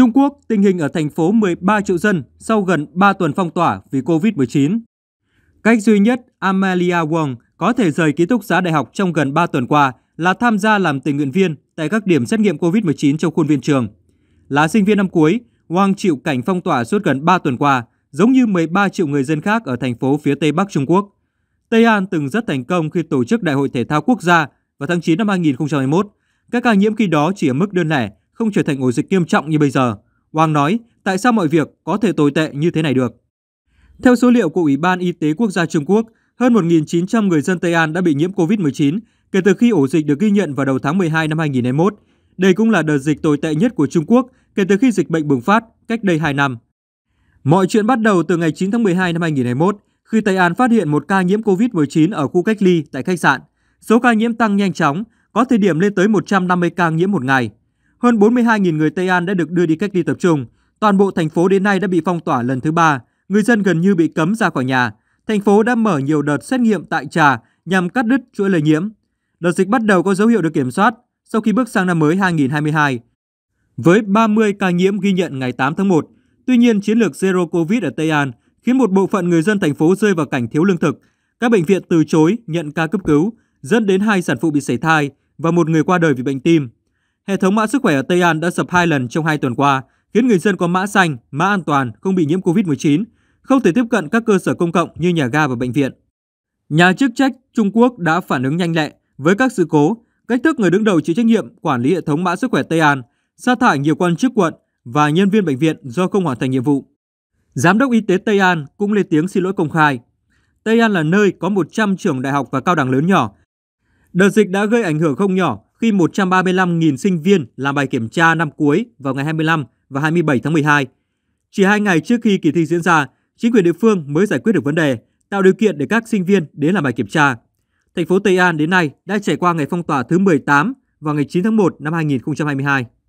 Trung Quốc, tình hình ở thành phố 13 triệu dân sau gần 3 tuần phong tỏa vì COVID-19. Cách duy nhất Amelia Wong có thể rời ký túc xá đại học trong gần 3 tuần qua là tham gia làm tình nguyện viên tại các điểm xét nghiệm COVID-19 trong khuôn viên trường. Là sinh viên năm cuối, Wang chịu cảnh phong tỏa suốt gần 3 tuần qua, giống như 13 triệu người dân khác ở thành phố phía Tây Bắc Trung Quốc. Tây An từng rất thành công khi tổ chức Đại hội Thể thao Quốc gia vào tháng 9 năm 2021. Các ca nhiễm khi đó chỉ ở mức đơn lẻ, không trở thành ổ dịch nghiêm trọng như bây giờ. Wang nói, tại sao mọi việc có thể tồi tệ như thế này được? Theo số liệu của Ủy ban Y tế Quốc gia Trung Quốc, hơn 1.900 người dân Tây An đã bị nhiễm COVID-19 kể từ khi ổ dịch được ghi nhận vào đầu tháng 12 năm 2021. Đây cũng là đợt dịch tồi tệ nhất của Trung Quốc kể từ khi dịch bệnh bùng phát cách đây 2 năm. Mọi chuyện bắt đầu từ ngày 9 tháng 12 năm 2021, khi Tây An phát hiện một ca nhiễm COVID-19 ở khu cách ly tại khách sạn. Số ca nhiễm tăng nhanh chóng, có thời điểm lên tới 150 ca nhiễm một ngày. Hơn 42.000 người Tây An đã được đưa đi cách ly tập trung. Toàn bộ thành phố đến nay đã bị phong tỏa lần thứ ba. Người dân gần như bị cấm ra khỏi nhà. Thành phố đã mở nhiều đợt xét nghiệm tại trà nhằm cắt đứt chuỗi lây nhiễm. Đợt dịch bắt đầu có dấu hiệu được kiểm soát sau khi bước sang năm mới 2022. Với 30 ca nhiễm ghi nhận ngày 8 tháng 1, tuy nhiên chiến lược Zero Covid ở Tây An khiến một bộ phận người dân thành phố rơi vào cảnh thiếu lương thực. Các bệnh viện từ chối nhận ca cấp cứu, dẫn đến hai sản phụ bị sảy thai và một người qua đời vì bệnh tim. Hệ thống mã sức khỏe ở Tây An đã sập hai lần trong hai tuần qua, khiến người dân có mã xanh, mã an toàn không bị nhiễm COVID-19, không thể tiếp cận các cơ sở công cộng như nhà ga và bệnh viện. Nhà chức trách Trung Quốc đã phản ứng nhanh lẹ với các sự cố, cách thức người đứng đầu chịu trách nhiệm quản lý hệ thống mã sức khỏe Tây An, sa thải nhiều quan chức quận và nhân viên bệnh viện do không hoàn thành nhiệm vụ. Giám đốc y tế Tây An cũng lên tiếng xin lỗi công khai. Tây An là nơi có 100 trường đại học và cao đẳng lớn nhỏ, Đợt dịch đã gây ảnh hưởng không nhỏ khi 135.000 sinh viên làm bài kiểm tra năm cuối vào ngày 25 và 27 tháng 12. Chỉ hai ngày trước khi kỳ thi diễn ra, chính quyền địa phương mới giải quyết được vấn đề, tạo điều kiện để các sinh viên đến làm bài kiểm tra. Thành phố Tây An đến nay đã trải qua ngày phong tỏa thứ 18 vào ngày 9 tháng 1 năm 2022.